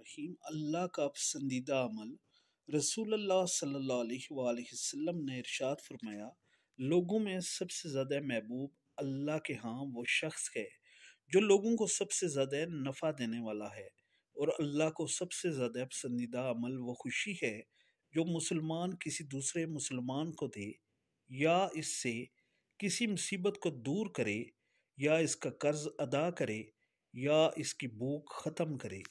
रहीम अल्लाह का पसंदीदा अमल रसूल सल्लाम ने इरशाद फरमाया लोगों में सबसे ज़्यादा महबूब अल्लाह के हाँ वो शख्स है जो लोगों को सबसे ज़्यादा नफ़ा देने वाला है और अल्लाह को सबसे ज़्यादा पसंदीदा अमल वो खुशी है जो मुसलमान किसी दूसरे मुसलमान को दे या इससे किसी मुसीबत को दूर करे या इसका कर्ज अदा करे या इसकी भूख ख़त्म करे